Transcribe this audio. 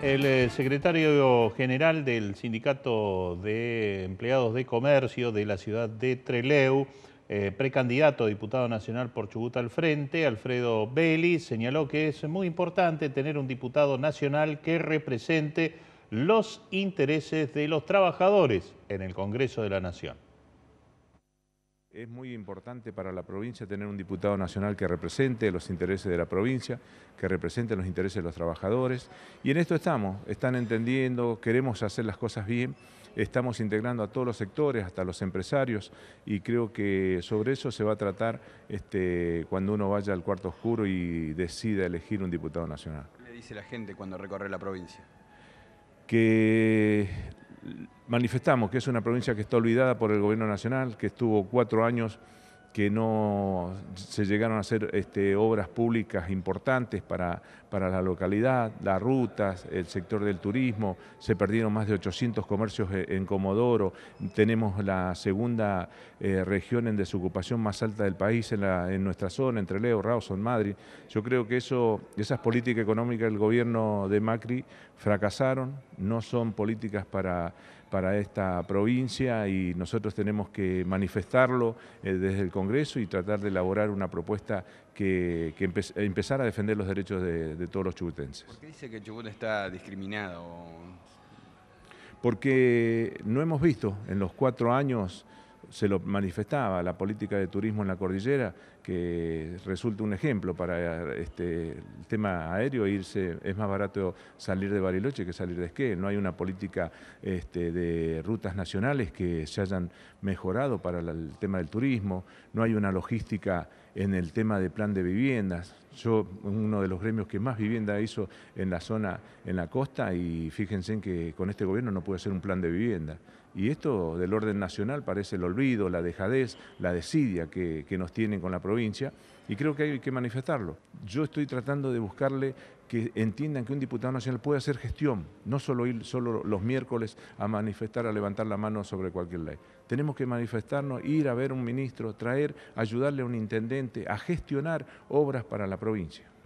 El eh, secretario general del Sindicato de Empleados de Comercio de la ciudad de Treleu, eh, precandidato a diputado nacional por Chubut al frente, Alfredo Belli, señaló que es muy importante tener un diputado nacional que represente los intereses de los trabajadores en el Congreso de la Nación. Es muy importante para la provincia tener un diputado nacional que represente los intereses de la provincia, que represente los intereses de los trabajadores. Y en esto estamos, están entendiendo, queremos hacer las cosas bien, estamos integrando a todos los sectores, hasta los empresarios, y creo que sobre eso se va a tratar este, cuando uno vaya al cuarto oscuro y decida elegir un diputado nacional. ¿Qué le dice la gente cuando recorre la provincia? Que manifestamos que es una provincia que está olvidada por el gobierno nacional, que estuvo cuatro años que no se llegaron a hacer este, obras públicas importantes para, para la localidad, las rutas, el sector del turismo, se perdieron más de 800 comercios e, en Comodoro, tenemos la segunda eh, región en desocupación más alta del país en, nuestra zona, entre Leo, Rawson, Madrid. Yo creo que eso, esas políticas económicas del gobierno de Macri fracasaron, no son políticas para, para esta provincia y nosotros tenemos que manifestarlo eh, desde el Congreso y tratar de elaborar una propuesta que, empezara a defender los derechos de, todos los chubutenses. ¿Por qué dice que Chubut está discriminado? Porque no hemos visto en los cuatro años se lo manifestaba, la política de turismo en la cordillera, que resulta un ejemplo para este, el tema aéreo, irse, es más barato salir de Bariloche que salir de Esquel, no hay una política este, de rutas nacionales que se hayan mejorado para el tema del turismo, no hay una logística en el tema de plan de viviendas, yo, uno de los gremios que más vivienda hizo en la zona, en la costa, y fíjense en que con este gobierno no puede hacer un plan de vivienda. Y esto del orden nacional parece el olvido, la dejadez, la desidia que, que nos tienen con la provincia, y creo que hay que manifestarlo. Yo estoy tratando de buscarle que entiendan que un diputado nacional puede hacer gestión, no solo ir solo los miércoles a manifestar, a levantar la mano sobre cualquier ley. Tenemos que manifestarnos, ir a ver un ministro, traer, ayudarle a un intendente a gestionar obras para la provincia.